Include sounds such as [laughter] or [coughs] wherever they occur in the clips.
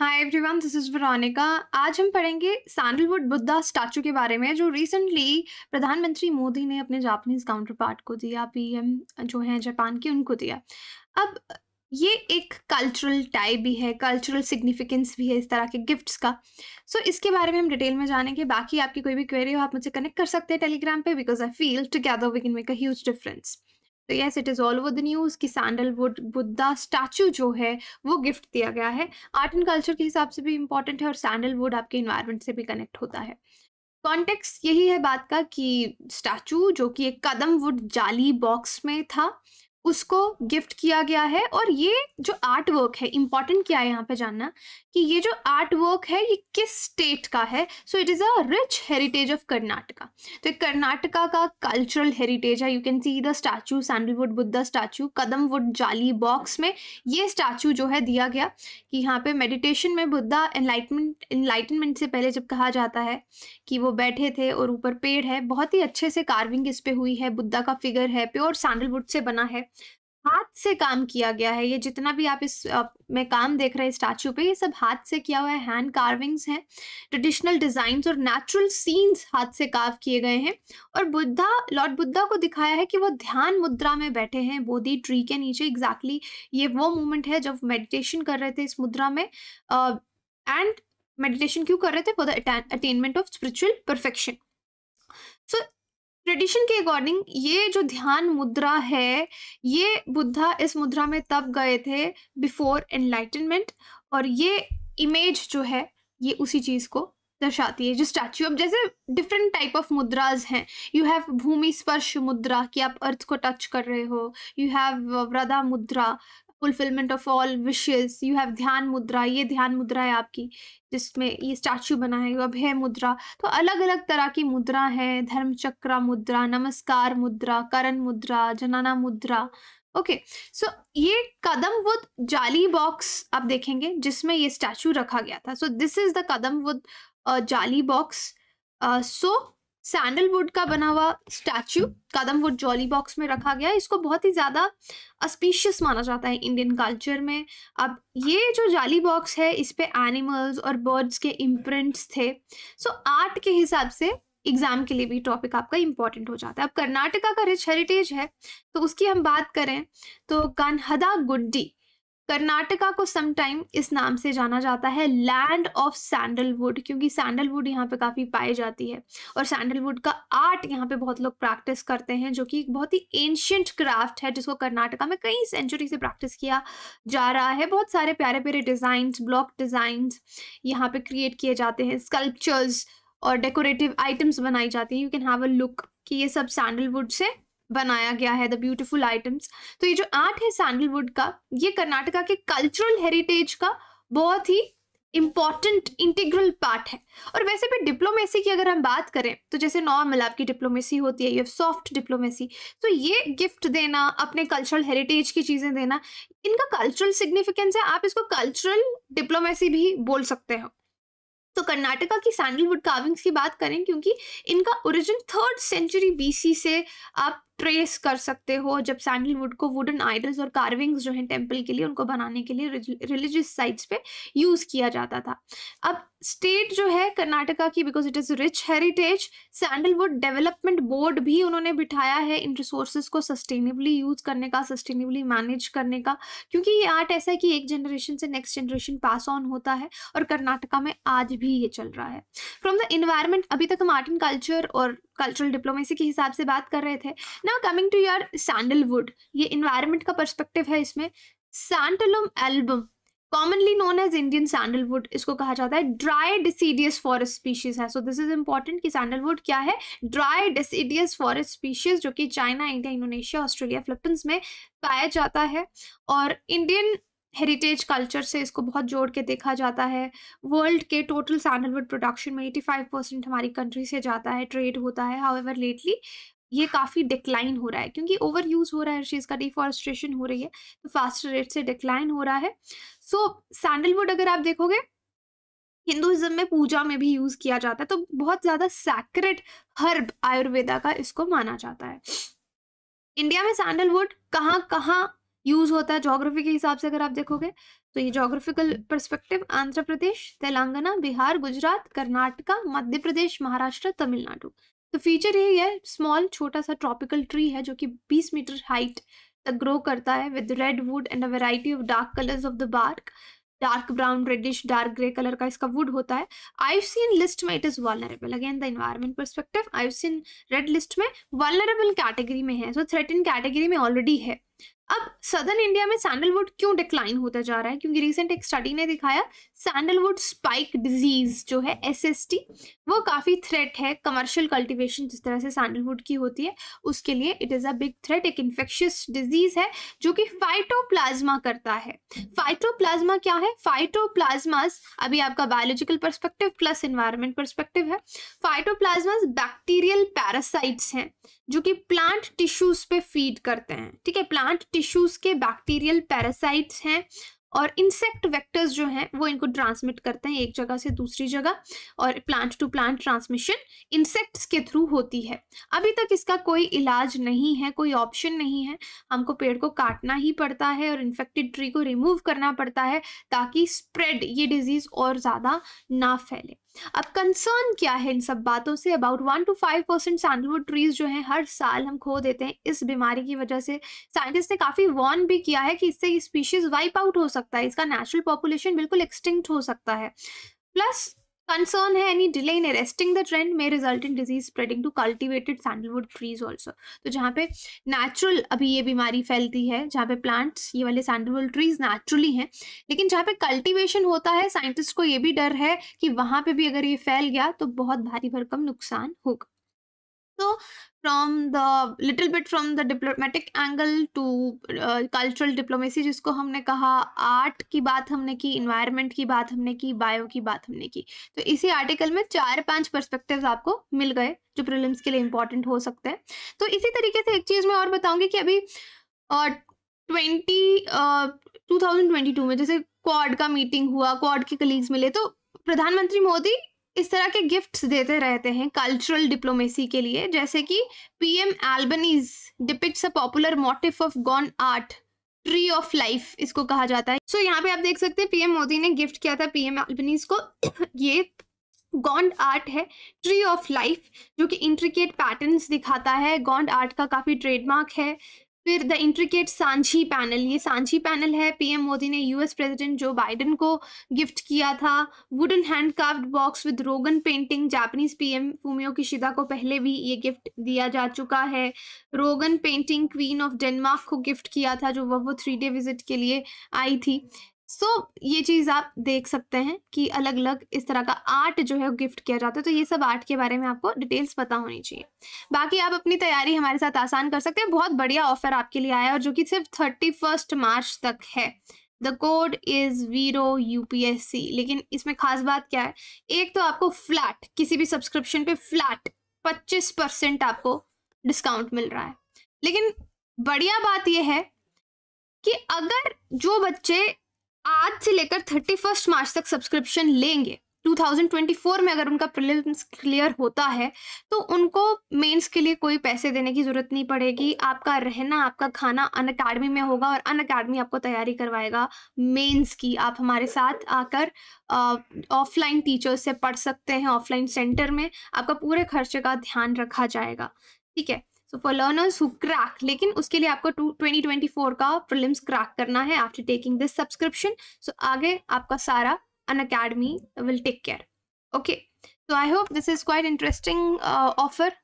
Hi everyone this is Veronica आज हम पढ़ेंगे सैंडलवुड बुद्धा स्टैचू के बारे में जो रिसेंटली प्रधानमंत्री मोदी ने अपने जापानीज काउंटर पार्ट को दिया पीएम जो हैं जापान के उनको दिया अब ये एक कल्चरल टाइप भी है कल्चरल सिग्निफिकेंस भी है इस तरह के गिफ्ट्स का सो so, इसके बारे में हम डिटेल में जानेंगे बाकी आपकी कोई भी क्वेरी हो आप मुझसे कनेक्ट कर सकते हैं टेलीग्राम पे because I feel together we can make a huge difference तो yes it is all over the news कि सैंडलवुड बुद्धा स्टैचू जो है वो गिफ्ट दिया गया है आर्ट एंड कल्चर के हिसाब से भी इम्पॉर्टेंट है और सैंडलवुड आपके इन्वायरमेंट से भी कनेक्ट होता है कॉन्टेक्स्ट यही है बात का कि स्टैचू जो कि एक कदम वुड जाली बॉक्स में था उसको गिफ्ट किया गया है और ये जो आर्ट वर्क है इम्पॉर्टेंट क्या है यहाँ पे जानना कि ये जो आर्ट वर्क है ये किस स्टेट का है so it is a rich heritage of Karnataka तो कर्नाटका का कल्चरल हेरिटेज है you can see the statue sandalwood Buddha statue kadam wood jali box में ये स्टैचू जो है दिया गया कि यहाँ पे मेडिटेशन में बुद्धा एनलाइटमेंट एनलाइटनमेंट से पहले जब कहा जाता है कि वो बैठे थे और ऊपर पेड़ है बहुत ही अच्छे से कार्विंग इस पर हुई है बुद्धा का फिगर है प्योर सैंडलवुड से बना है हाथ से काम किया गया है ये जितना भी आप इस अ, में काम देख रहे हैं स्टैचू पे ये सब हाथ से किया हुआ है हैंड कार्विंग्स हैं ट्रेडिशनल डिजाइन और नेचुरल सीन्स हाथ से काव किए गए हैं और बुद्धा लॉर्ड बुद्धा को दिखाया है कि वो ध्यान मुद्रा में बैठे हैं बोधी ट्री के नीचे एग्जैक्टली exactly ये वो मोमेंट है जब मेडिटेशन कर रहे थे इस मुद्रा में एंड uh, मेडिटेशन क्यों कर रहे थे for the attainment of spiritual perfection so tradition के अकॉर्डिंग ये जो ध्यान मुद्रा है ये बुद्धा इस मुद्रा में तब गए थे बिफोर एनलाइटनमेंट और ये इमेज जो है ये उसी चीज़ को दर्शाती है जो स्टैच्यू अब जैसे डिफरेंट टाइप ऑफ मुद्राज हैं यू हैव भूमि स्पर्श मुद्रा कि आप अर्थ को टच कर रहे हो you have varada mudra fulfilment of all wishes you have dhyana mudra ये ध्यान मुद्रा है आपकी जिसमें ये स्टैचू बना है अभय मुद्रा तो अलग अलग तरह की मुद्रा है धर्म चक्र मुद्रा नमस्कार मुद्रा करण मुद्रा जनाना मुद्रा ओके okay, सो so, ये कदम वुद जाली बॉक्स आप देखेंगे जिसमें ये स्टैचू रखा गया था so this is the kadam wood jaali box so uh, so, sandalwood का बना हुआ स्टैचू कदमवुड जॉली बॉक्स में रखा गया इसको बहुत ही ज़्यादा अस्पीशियस माना जाता है इंडियन कल्चर में अब ये जो जाली बॉक्स है इस पर एनिमल्स और बर्ड्स के इम्प्रिंट्स थे सो आर्ट के हिसाब से एग्जाम के लिए भी टॉपिक आपका इंपॉर्टेंट हो जाता है अब कर्नाटका का रिच हेरिटेज है तो उसकी हम बात करें तो कानहदा गुड्डी कर्नाटका को समटाइम इस नाम से जाना जाता है लैंड ऑफ सैंडलवुड क्योंकि सैंडलवुड यहाँ पे काफ़ी पाई जाती है और सैंडलवुड का आर्ट यहाँ पे बहुत लोग प्रैक्टिस करते हैं जो कि एक बहुत ही एंशियंट क्राफ्ट है जिसको कर्नाटका में कई सेंचुरी से प्रैक्टिस किया जा रहा है बहुत सारे प्यारे प्यारे डिज़ाइंस ब्लॉक डिज़ाइंस यहाँ पे क्रिएट किए जाते हैं स्कल्पचर्स और डेकोरेटिव आइटम्स बनाई जाती हैं you can have a look कि ये सब सैंडलवुड से बनाया गया है द ब्यूटिफुल आइटम्स तो ये जो आर्ट है सैंडलवुड का ये कर्नाटका के कल्चरल हेरिटेज का बहुत ही इम्पॉर्टेंट इंटीग्रल पार्ट है और वैसे भी डिप्लोमेसी की अगर हम बात करें तो जैसे नॉर्मल आपकी डिप्लोमेसी होती है यू हैव सॉफ्ट डिप्लोमेसी तो ये गिफ्ट देना अपने कल्चरल हेरिटेज की चीज़ें देना इनका कल्चरल सिग्निफिकेंस है आप इसको कल्चरल डिप्लोमेसी भी बोल सकते हो तो कर्नाटका की सैंडलवुड कार्विंग्स की बात करें क्योंकि इनका ओरिजिन थर्ड सेंचुरी बीसी से आप ट्रेस कर सकते हो जब सैंडलवुड को वुडन आइडल्स और कार्विंग्स जो हैं टेम्पल के लिए उनको बनाने के लिए रिलीजियस साइट्स पे यूज़ किया जाता था अब स्टेट जो है कर्नाटका की because it is rich heritage sandalwood development board भी उन्होंने बिठाया है इन रिसोर्सेज को सस्टेनेबली यूज़ करने का सस्टेनेबली मैनेज करने का क्योंकि ये आर्ट ऐसा है कि एक जनरेशन से नेक्स्ट जनरेशन पास ऑन होता है और कर्नाटका में आज भी ये चल रहा है फ्रॉम द इन्वायरमेंट अभी तक हम आर्ट एंड कल्चर और कल्चरल डिप्लोमेसी के हिसाब से बात कर रहे थे ना कमिंग टू योर सैंडलवुड ये इन्वायरमेंट का पर्सपेक्टिव है इसमें santalum album commonly known as Indian sandalwood इसको कहा जाता है ड्राई डिसीडियस फॉरेस्ट स्पीशीज है सो दिस इज इंपॉर्टेंट कि सैंडलवुड क्या है ड्राई डिसीडियस फॉरेस्ट स्पीशीज जो कि China India Indonesia Australia Philippines में पाया जाता है और इंडियन हेरिटेज कल्चर से इसको बहुत जोड़ के देखा जाता है वर्ल्ड के टोटल सैंडलवुड प्रोडक्शन में एटी फाइव परसेंट हमारी कंट्री से जाता है ट्रेड होता है हाउ एवर लेटली ये काफ़ी डिक्लाइन हो रहा है क्योंकि ओवर यूज़ हो रहा है हर चीज़ का डिफॉरेस्ट्रेशन हो रही है तो फास्ट रेट से डिक्लाइन हो रहा है सो so, सैंडलवुड अगर आप देखोगे हिंदुज़म में पूजा में भी यूज़ किया जाता है तो बहुत ज़्यादा सैक्रेट हर्ब आयुर्वेदा का इसको माना जाता है इंडिया में सैंडलवुड कहाँ कहाँ यूज होता है जोग्राफी के हिसाब से अगर आप देखोगे तो ये जोग्राफिकल हाँ। परस्पेक्टिव आंध्र प्रदेश तेलंगाना बिहार गुजरात कर्नाटका मध्य प्रदेश महाराष्ट्र तमिलनाडु तो फीचर यही है स्मॉल छोटा सा ट्रॉपिकल ट्री है जो कि 20 मीटर हाइट तक ग्रो करता है with red wood and a variety of dark colours of the bark dark brown reddish dark grey colour का इसका वुड होता है आईव सीन लिस्ट में it is vulnerable again the environment perspective IUCN red list में vulnerable category में है सो थ्रेटिन category में already है अब सदर्न इंडिया में सैंडलवुड क्यों डिक्लाइन होता जा रहा है क्योंकि रिसेंट एक स्टडी ने दिखाया सैंडलवुड स्पाइक डिजीज जो है एस वो काफ़ी थ्रेट है कमर्शियल कल्टिवेशन जिस तरह से सैंडलवुड की होती है उसके लिए it is a big threat एक इन्फेक्शियस डिजीज है जो कि फाइटोप्लाज्मा करता है फाइटोप्लाज्मा क्या है फाइटोप्लाज्मास अभी आपका biological perspective plus environment perspective है फाइटोप्लाज्मास बैक्टीरियल पैरासाइट्स हैं जो कि प्लांट टिश्यूज पे फीड करते हैं ठीक है प्लांट टिश्यूज के बैक्टीरियल पैरासाइट्स हैं और इंसेक्ट वेक्टर्स जो हैं वो इनको ट्रांसमिट करते हैं एक जगह से दूसरी जगह और plant to plant transmission insects के थ्रू होती है अभी तक इसका कोई इलाज नहीं है कोई ऑप्शन नहीं है हमको पेड़ को काटना ही पड़ता है और इन्फेक्टेड ट्री को रिमूव करना पड़ता है ताकि स्प्रेड ये डिजीज़ और ज़्यादा ना फैले अब कंसर्न क्या है इन सब बातों से about one two five percent sandalwood trees जो है हर साल हम खो देते हैं इस बीमारी की वजह से साइंटिस्ट ने काफ़ी वॉर्न भी किया है कि इससे स्पीशीज वाइप आउट हो सकता है इसका नेचुरल पॉपुलेशन बिल्कुल एक्सटिंक्ट हो सकता है प्लस Concern है any delay in arresting the trend may result in disease spreading to cultivated sandalwood trees also. तो जहाँ पे natural अभी ये बीमारी फैलती है जहाँ पे plants ये वाले sandalwood trees naturally हैं लेकिन जहाँ पे cultivation होता है scientist को ये भी डर है कि वहाँ पे भी अगर ये फैल गया तो बहुत भारी भरकम नुकसान होगा also from the little from from the angle to uh, cultural diplomacy जिसको हमने कहा आर्ट की बात हमने की इन्वायरमेंट की बात हमने की बायो की बात हमने की तो इसी आर्टिकल में चार पांच पर्सपेक्टिव्स आपको मिल गए जो प्रिलिम्स के लिए इंपॉर्टेंट हो सकते हैं तो इसी तरीके से एक चीज़ मैं और बताऊंगी कि अभी twenty two thousand twenty two में जैसे क्वाड का मीटिंग हुआ क्वाड के कलीग्स मिले तो प्रधानमंत्री मोदी इस तरह के गिफ्ट्स देते रहते हैं कल्चरल डिप्लोमेसी के लिए जैसे कि PM Albanese depicts a popular motif of Gond art tree of life इसको कहा जाता है सो so, यहाँ पे आप देख सकते हैं पीएम मोदी ने गिफ्ट किया था पीएम एल्बनीज को [coughs] ये गॉन्ड आर्ट है ट्री ऑफ लाइफ जो कि इंट्रिकेट पैटर्न्स दिखाता है गॉन्ड आर्ट का काफ़ी ट्रेडमार्क है फिर द इंट्रिकेट सांझी पैनल ये सांझी पैनल है पीएम मोदी ने यूएस प्रेसिडेंट जो बाइडेन को गिफ्ट किया था wooden hand carved box with Rogan painting Japanese PM Fumio Kishida को पहले भी ये गिफ्ट दिया जा चुका है Rogan painting queen of Denmark को गिफ्ट किया था जो वो थ्री डे विजिट के लिए आई थी सो so, ये चीज़ आप देख सकते हैं कि अलग अलग इस तरह का आर्ट जो है गिफ्ट किया जाता है तो ये सब आर्ट के बारे में आपको डिटेल्स पता होनी चाहिए बाकी आप अपनी तैयारी हमारे साथ आसान कर सकते हैं बहुत बढ़िया ऑफर आपके लिए आया है और जो कि सिर्फ थर्टी फर्स्ट मार्च तक है द कोड इज वीरो यूपीएससी लेकिन इसमें खास बात क्या है एक तो आपको फ्लैट किसी भी सब्सक्रिप्शन पे फ्लैट पच्चीस परसेंट आपको डिस्काउंट मिल रहा है लेकिन बढ़िया बात यह है कि अगर जो बच्चे आज से लेकर थर्टी फर्स्ट मार्च तक सब्सक्रिप्शन लेंगे 2024 में अगर उनका प्रिलिम्स क्लियर होता है तो उनको मेंस के लिए कोई पैसे देने की ज़रूरत नहीं पड़ेगी आपका रहना आपका खाना अन अकेडमी में होगा और अन अकेडमी आपको तैयारी करवाएगा मेंस की आप हमारे साथ आकर ऑफलाइन टीचर्स से पढ़ सकते हैं ऑफलाइन सेंटर में आपका पूरे खर्चे का ध्यान रखा जाएगा ठीक है so for learners who crack लेकिन उसके लिए आपको टू ट्वेंटी ट्वेंटी फोर का प्रिलिम्स क्रैक करना है after taking this subscription so आगे आपका सारा Unacademy will take care okay so I hope this is quite interesting offer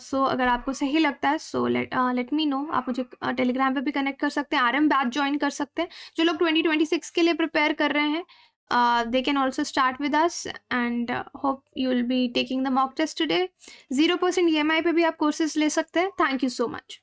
so अगर आपको सही लगता है सो लेट मी नो आप मुझे टेलीग्राम uh, पे भी कनेक्ट कर सकते हैं आर एम बैच ज्वाइन कर सकते हैं जो लोग ट्वेंटी ट्वेंटी सिक्स के लिए प्रिपेयर कर रहे हैं uh, they can also start with us and uh, hope you will be taking the mock test today 0% EMI पे भी आप courses ले thank you so much